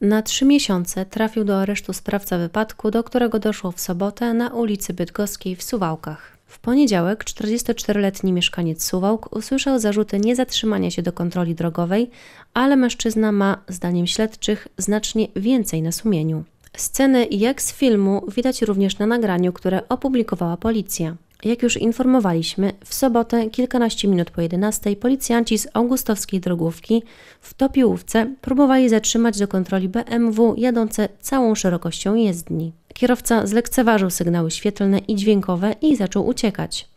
Na trzy miesiące trafił do aresztu sprawca wypadku, do którego doszło w sobotę na ulicy Bydgoskiej w Suwałkach. W poniedziałek 44-letni mieszkaniec Suwałk usłyszał zarzuty niezatrzymania się do kontroli drogowej, ale mężczyzna ma, zdaniem śledczych, znacznie więcej na sumieniu. Sceny jak z filmu widać również na nagraniu, które opublikowała policja. Jak już informowaliśmy, w sobotę kilkanaście minut po 11 policjanci z augustowskiej drogówki w Topiłówce próbowali zatrzymać do kontroli BMW jadące całą szerokością jezdni. Kierowca zlekceważył sygnały świetlne i dźwiękowe i zaczął uciekać.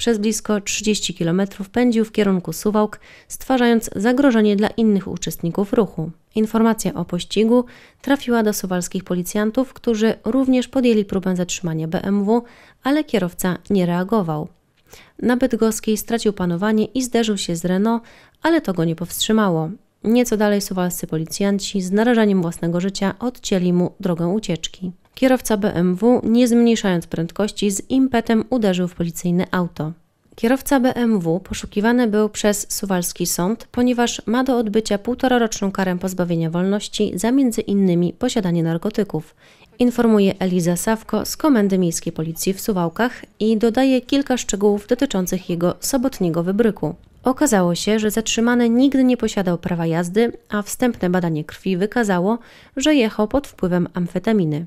Przez blisko 30 km pędził w kierunku Suwałk, stwarzając zagrożenie dla innych uczestników ruchu. Informacja o pościgu trafiła do suwalskich policjantów, którzy również podjęli próbę zatrzymania BMW, ale kierowca nie reagował. Na Bydgoskiej stracił panowanie i zderzył się z Renault, ale to go nie powstrzymało. Nieco dalej suwalscy policjanci z narażeniem własnego życia odcięli mu drogę ucieczki. Kierowca BMW, nie zmniejszając prędkości, z impetem uderzył w policyjne auto. Kierowca BMW poszukiwany był przez suwalski sąd, ponieważ ma do odbycia półtororoczną karę pozbawienia wolności za między innymi posiadanie narkotyków. Informuje Eliza Sawko z Komendy Miejskiej Policji w Suwałkach i dodaje kilka szczegółów dotyczących jego sobotniego wybryku. Okazało się, że zatrzymany nigdy nie posiadał prawa jazdy, a wstępne badanie krwi wykazało, że jechał pod wpływem amfetaminy.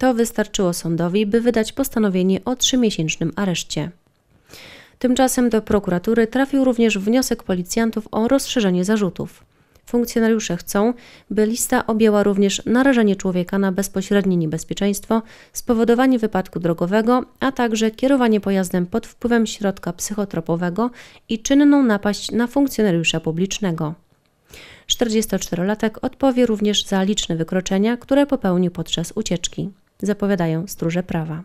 To wystarczyło sądowi, by wydać postanowienie o trzymiesięcznym areszcie. Tymczasem do prokuratury trafił również wniosek policjantów o rozszerzenie zarzutów. Funkcjonariusze chcą, by lista objęła również narażenie człowieka na bezpośrednie niebezpieczeństwo, spowodowanie wypadku drogowego, a także kierowanie pojazdem pod wpływem środka psychotropowego i czynną napaść na funkcjonariusza publicznego. 44-latek odpowie również za liczne wykroczenia, które popełnił podczas ucieczki zapowiadają stróże prawa.